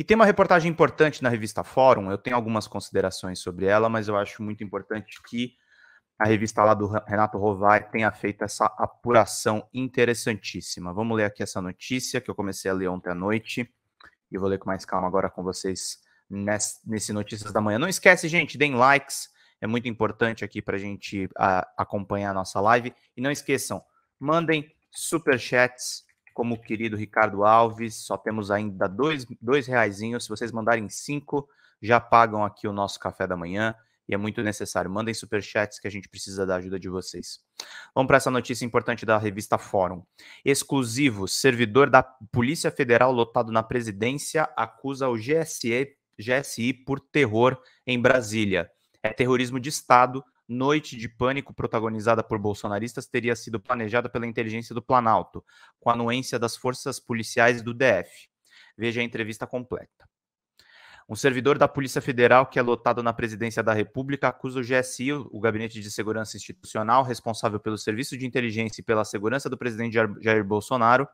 E tem uma reportagem importante na revista Fórum, eu tenho algumas considerações sobre ela, mas eu acho muito importante que a revista lá do Renato Rovai tenha feito essa apuração interessantíssima. Vamos ler aqui essa notícia que eu comecei a ler ontem à noite e vou ler com mais calma agora com vocês nesse Notícias da Manhã. Não esquece, gente, deem likes, é muito importante aqui para a gente ah, acompanhar a nossa live. E não esqueçam, mandem superchats como o querido Ricardo Alves, só temos ainda dois, dois reaisinhos. Se vocês mandarem cinco, já pagam aqui o nosso café da manhã e é muito necessário. Mandem superchats que a gente precisa da ajuda de vocês. Vamos para essa notícia importante da revista Fórum. Exclusivo, servidor da Polícia Federal lotado na presidência acusa o GSE, GSI por terror em Brasília. É terrorismo de Estado, noite de pânico protagonizada por bolsonaristas teria sido planejada pela inteligência do Planalto, com anuência das forças policiais do DF. Veja a entrevista completa. Um servidor da Polícia Federal que é lotado na presidência da República acusa o GSI, o Gabinete de Segurança Institucional, responsável pelo serviço de inteligência e pela segurança do presidente Jair Bolsonaro,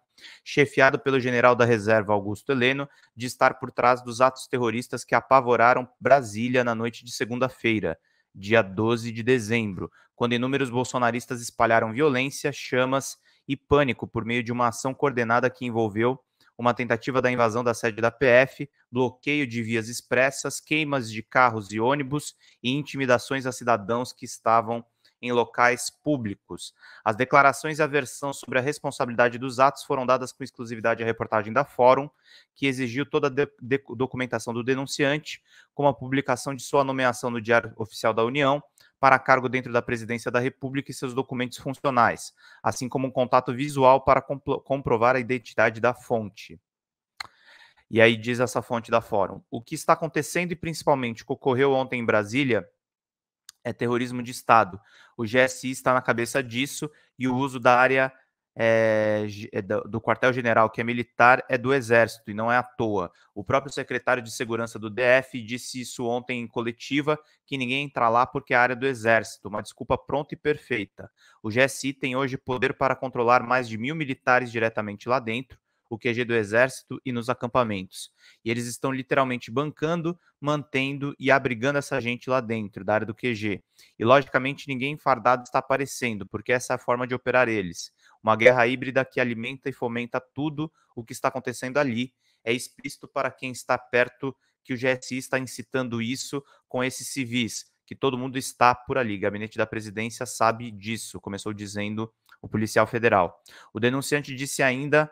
chefiado pelo general da reserva Augusto Heleno, de estar por trás dos atos terroristas que apavoraram Brasília na noite de segunda-feira, dia 12 de dezembro, quando inúmeros bolsonaristas espalharam violência, chamas e pânico por meio de uma ação coordenada que envolveu uma tentativa da invasão da sede da PF, bloqueio de vias expressas, queimas de carros e ônibus e intimidações a cidadãos que estavam em locais públicos. As declarações e a versão sobre a responsabilidade dos atos foram dadas com exclusividade à reportagem da Fórum, que exigiu toda a de de documentação do denunciante, como a publicação de sua nomeação no Diário Oficial da União, para cargo dentro da Presidência da República e seus documentos funcionais, assim como um contato visual para comprovar a identidade da fonte. E aí diz essa fonte da Fórum: o que está acontecendo e principalmente o que ocorreu ontem em Brasília é terrorismo de Estado. O GSI está na cabeça disso e o uso da área é, do quartel-general, que é militar, é do Exército e não é à toa. O próprio secretário de Segurança do DF disse isso ontem em coletiva: que ninguém entra lá porque é a área do Exército, uma desculpa pronta e perfeita. O GSI tem hoje poder para controlar mais de mil militares diretamente lá dentro, o QG do Exército e nos acampamentos. E eles estão literalmente bancando, mantendo e abrigando essa gente lá dentro da área do QG. E logicamente ninguém fardado está aparecendo, porque essa é a forma de operar eles. Uma guerra híbrida que alimenta e fomenta tudo o que está acontecendo ali. É explícito para quem está perto que o GSI está incitando isso com esses civis, que todo mundo está por ali. O gabinete da presidência sabe disso, começou dizendo o policial federal. O denunciante disse ainda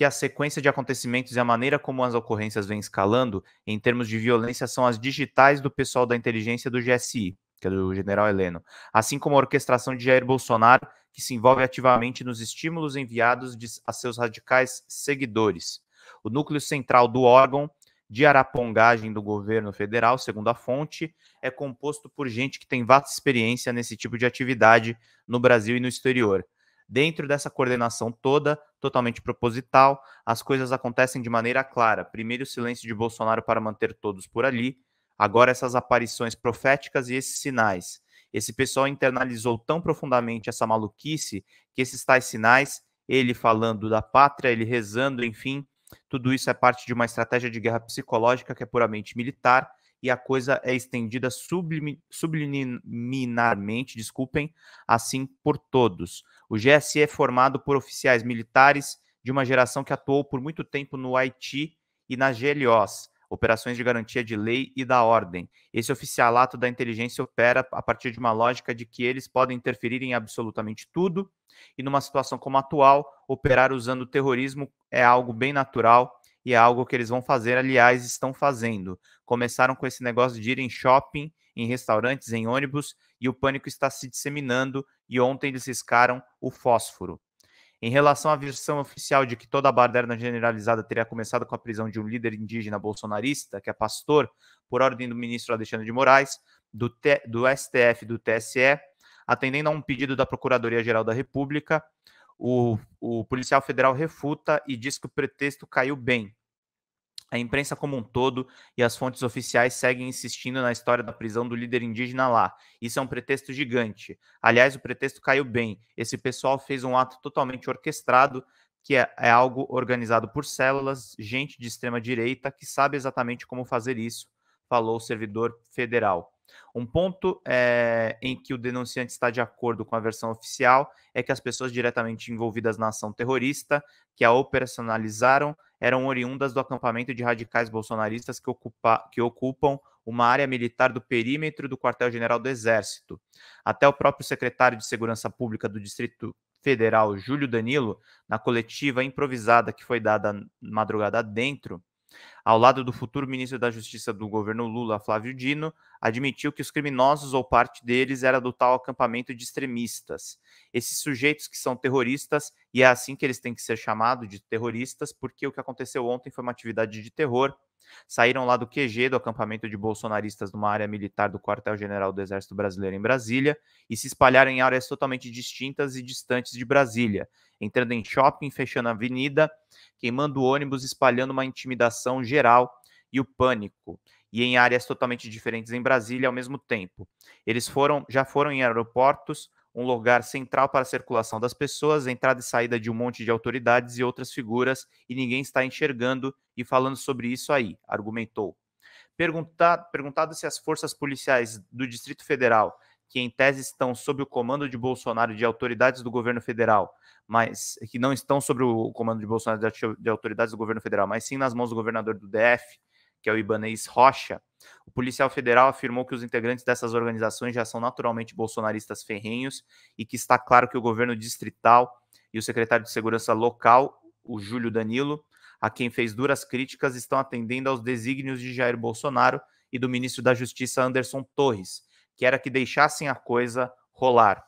que a sequência de acontecimentos e a maneira como as ocorrências vêm escalando em termos de violência são as digitais do pessoal da inteligência do GSI, que é do general Heleno, assim como a orquestração de Jair Bolsonaro, que se envolve ativamente nos estímulos enviados de, a seus radicais seguidores. O núcleo central do órgão de arapongagem do governo federal, segundo a fonte, é composto por gente que tem vasta experiência nesse tipo de atividade no Brasil e no exterior dentro dessa coordenação toda, totalmente proposital, as coisas acontecem de maneira clara. Primeiro o silêncio de Bolsonaro para manter todos por ali, agora essas aparições proféticas e esses sinais. Esse pessoal internalizou tão profundamente essa maluquice que esses tais sinais, ele falando da pátria, ele rezando, enfim, tudo isso é parte de uma estratégia de guerra psicológica que é puramente militar e a coisa é estendida subliminarmente, desculpem, assim por todos. O GSE é formado por oficiais militares de uma geração que atuou por muito tempo no Haiti e nas GLOs, Operações de Garantia de Lei e da Ordem. Esse oficialato da inteligência opera a partir de uma lógica de que eles podem interferir em absolutamente tudo, e numa situação como a atual, operar usando o terrorismo é algo bem natural e é algo que eles vão fazer, aliás, estão fazendo. Começaram com esse negócio de ir em shopping, em restaurantes, em ônibus, e o pânico está se disseminando, e ontem eles riscaram o fósforo. Em relação à versão oficial de que toda a baderna generalizada teria começado com a prisão de um líder indígena bolsonarista, que é pastor, por ordem do ministro Alexandre de Moraes, do, T do STF do TSE, atendendo a um pedido da Procuradoria-Geral da República, o, o policial federal refuta e diz que o pretexto caiu bem. A imprensa como um todo e as fontes oficiais seguem insistindo na história da prisão do líder indígena lá. Isso é um pretexto gigante. Aliás, o pretexto caiu bem. Esse pessoal fez um ato totalmente orquestrado, que é, é algo organizado por células, gente de extrema direita que sabe exatamente como fazer isso, falou o servidor federal. Um ponto é, em que o denunciante está de acordo com a versão oficial é que as pessoas diretamente envolvidas na ação terrorista, que a operacionalizaram, eram oriundas do acampamento de radicais bolsonaristas que, ocupa, que ocupam uma área militar do perímetro do quartel-general do Exército. Até o próprio secretário de Segurança Pública do Distrito Federal, Júlio Danilo, na coletiva improvisada que foi dada madrugada dentro, ao lado do futuro ministro da Justiça do governo Lula, Flávio Dino, admitiu que os criminosos ou parte deles era do tal acampamento de extremistas. Esses sujeitos que são terroristas, e é assim que eles têm que ser chamados de terroristas, porque o que aconteceu ontem foi uma atividade de terror saíram lá do QG, do acampamento de bolsonaristas numa área militar do quartel-general do Exército Brasileiro em Brasília, e se espalharam em áreas totalmente distintas e distantes de Brasília, entrando em shopping, fechando a avenida, queimando ônibus, espalhando uma intimidação geral e o pânico e em áreas totalmente diferentes em Brasília ao mesmo tempo. Eles foram já foram em aeroportos, um lugar central para a circulação das pessoas, entrada e saída de um monte de autoridades e outras figuras, e ninguém está enxergando e falando sobre isso aí, argumentou. Perguntado, perguntado se as forças policiais do Distrito Federal, que em tese estão sob o comando de Bolsonaro de autoridades do governo federal, mas que não estão sob o comando de Bolsonaro de autoridades do governo federal, mas sim nas mãos do governador do DF, que é o Ibanês Rocha, o policial federal afirmou que os integrantes dessas organizações já são naturalmente bolsonaristas ferrenhos e que está claro que o governo distrital e o secretário de segurança local, o Júlio Danilo, a quem fez duras críticas, estão atendendo aos desígnios de Jair Bolsonaro e do ministro da Justiça Anderson Torres, que era que deixassem a coisa rolar.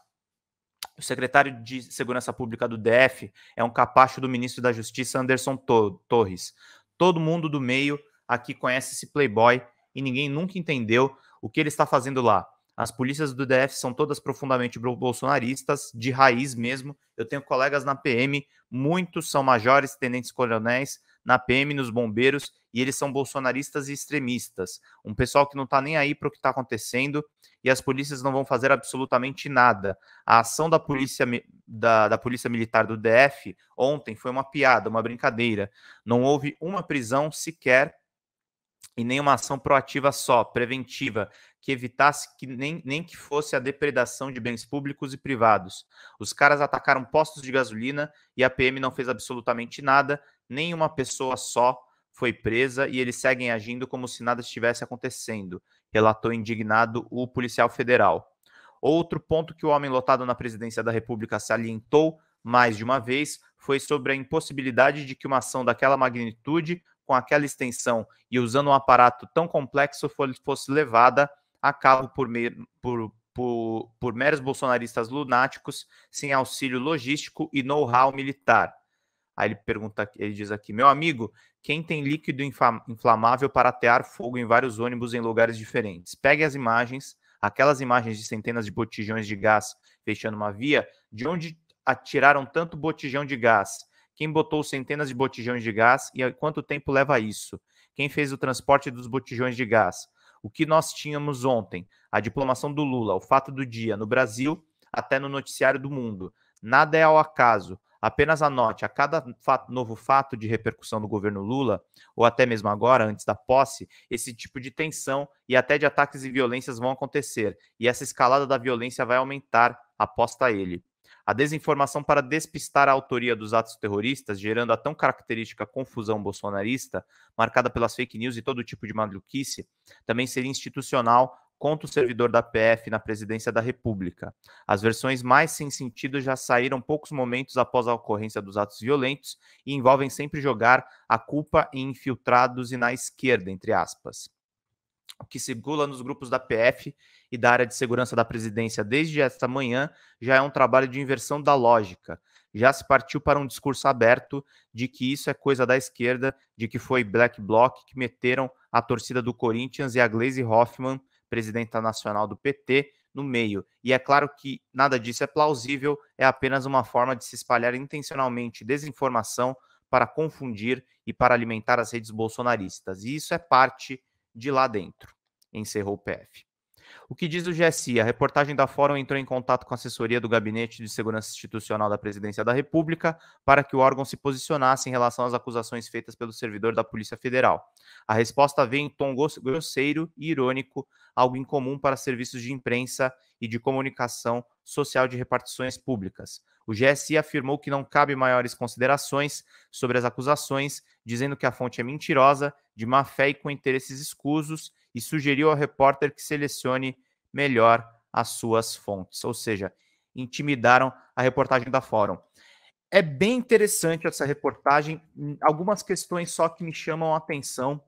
O secretário de Segurança Pública do DF é um capacho do ministro da Justiça Anderson Torres. Todo mundo do meio aqui conhece esse playboy e ninguém nunca entendeu o que ele está fazendo lá. As polícias do DF são todas profundamente bolsonaristas, de raiz mesmo. Eu tenho colegas na PM, muitos são majores, tenentes coronéis, na PM, nos bombeiros, e eles são bolsonaristas e extremistas. Um pessoal que não está nem aí para o que está acontecendo e as polícias não vão fazer absolutamente nada. A ação da polícia, da, da polícia Militar do DF ontem foi uma piada, uma brincadeira. Não houve uma prisão sequer e nenhuma ação proativa só, preventiva, que evitasse que nem, nem que fosse a depredação de bens públicos e privados. Os caras atacaram postos de gasolina e a PM não fez absolutamente nada, nenhuma pessoa só foi presa e eles seguem agindo como se nada estivesse acontecendo, relatou indignado o policial federal. Outro ponto que o homem lotado na presidência da República salientou mais de uma vez foi sobre a impossibilidade de que uma ação daquela magnitude com aquela extensão e usando um aparato tão complexo fosse levada a cabo por, por, por, por meros bolsonaristas lunáticos, sem auxílio logístico e know-how militar. Aí ele pergunta, ele diz aqui, meu amigo, quem tem líquido inflamável para atear fogo em vários ônibus em lugares diferentes? Pegue as imagens, aquelas imagens de centenas de botijões de gás fechando uma via, de onde atiraram tanto botijão de gás quem botou centenas de botijões de gás e quanto tempo leva isso? Quem fez o transporte dos botijões de gás? O que nós tínhamos ontem? A diplomação do Lula, o fato do dia no Brasil, até no noticiário do mundo. Nada é ao acaso. Apenas anote, a cada fato, novo fato de repercussão do governo Lula, ou até mesmo agora, antes da posse, esse tipo de tensão e até de ataques e violências vão acontecer. E essa escalada da violência vai aumentar, aposta ele. A desinformação para despistar a autoria dos atos terroristas, gerando a tão característica confusão bolsonarista, marcada pelas fake news e todo tipo de maluquice, também seria institucional contra o servidor da PF na presidência da República. As versões mais sem sentido já saíram poucos momentos após a ocorrência dos atos violentos e envolvem sempre jogar a culpa em infiltrados e na esquerda, entre aspas que circula nos grupos da PF e da área de segurança da presidência desde esta manhã já é um trabalho de inversão da lógica. Já se partiu para um discurso aberto de que isso é coisa da esquerda, de que foi Black Bloc que meteram a torcida do Corinthians e a Glaze Hoffman, presidenta nacional do PT, no meio. E é claro que nada disso é plausível, é apenas uma forma de se espalhar intencionalmente desinformação para confundir e para alimentar as redes bolsonaristas. E isso é parte de lá dentro, encerrou o PF. O que diz o GSI? A reportagem da Fórum entrou em contato com a assessoria do Gabinete de Segurança Institucional da Presidência da República para que o órgão se posicionasse em relação às acusações feitas pelo servidor da Polícia Federal. A resposta vem em tom grosseiro e irônico, algo incomum para serviços de imprensa e de comunicação Social de Repartições Públicas. O GSI afirmou que não cabe maiores considerações sobre as acusações, dizendo que a fonte é mentirosa, de má fé e com interesses escusos, e sugeriu ao repórter que selecione melhor as suas fontes, ou seja, intimidaram a reportagem da Fórum. É bem interessante essa reportagem, algumas questões só que me chamam a atenção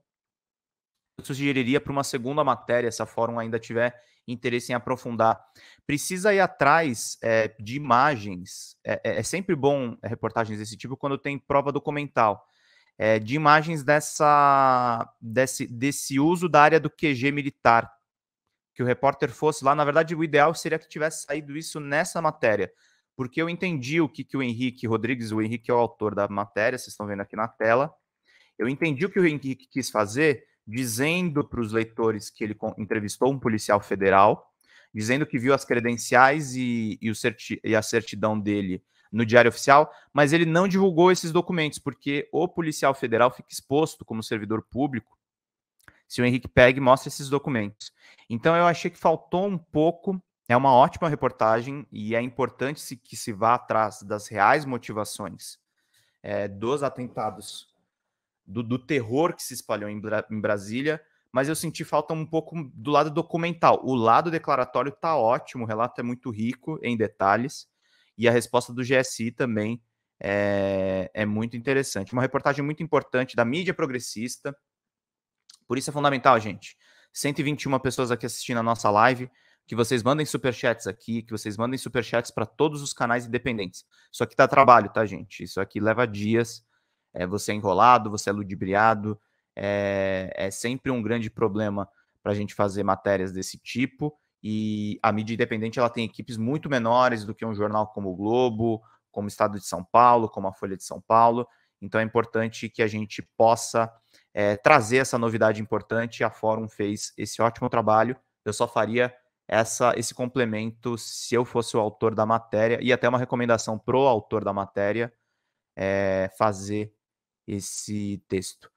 eu sugeriria para uma segunda matéria, se a fórum ainda tiver interesse em aprofundar. Precisa ir atrás é, de imagens. É, é, é sempre bom é, reportagens desse tipo quando tem prova documental. É, de imagens dessa, desse, desse uso da área do QG militar. Que o repórter fosse lá. Na verdade, o ideal seria que tivesse saído isso nessa matéria. Porque eu entendi o que, que o Henrique Rodrigues, o Henrique é o autor da matéria, vocês estão vendo aqui na tela. Eu entendi o que o Henrique quis fazer dizendo para os leitores que ele entrevistou um policial federal, dizendo que viu as credenciais e, e, certi e a certidão dele no Diário Oficial, mas ele não divulgou esses documentos, porque o policial federal fica exposto como servidor público se o Henrique Peg mostra esses documentos. Então eu achei que faltou um pouco, é uma ótima reportagem e é importante se, que se vá atrás das reais motivações é, dos atentados do, do terror que se espalhou em, Bra em Brasília, mas eu senti falta um pouco do lado documental. O lado declaratório está ótimo, o relato é muito rico em detalhes, e a resposta do GSI também é, é muito interessante. Uma reportagem muito importante da mídia progressista, por isso é fundamental, gente. 121 pessoas aqui assistindo a nossa live, que vocês mandem superchats aqui, que vocês mandem superchats para todos os canais independentes. Isso aqui dá trabalho, tá, gente? Isso aqui leva dias é, você é enrolado, você é ludibriado, é, é sempre um grande problema para a gente fazer matérias desse tipo. E a mídia independente ela tem equipes muito menores do que um jornal como o Globo, como o Estado de São Paulo, como a Folha de São Paulo. Então é importante que a gente possa é, trazer essa novidade importante. A Fórum fez esse ótimo trabalho. Eu só faria essa, esse complemento se eu fosse o autor da matéria, e até uma recomendação para o autor da matéria é, fazer esse texto.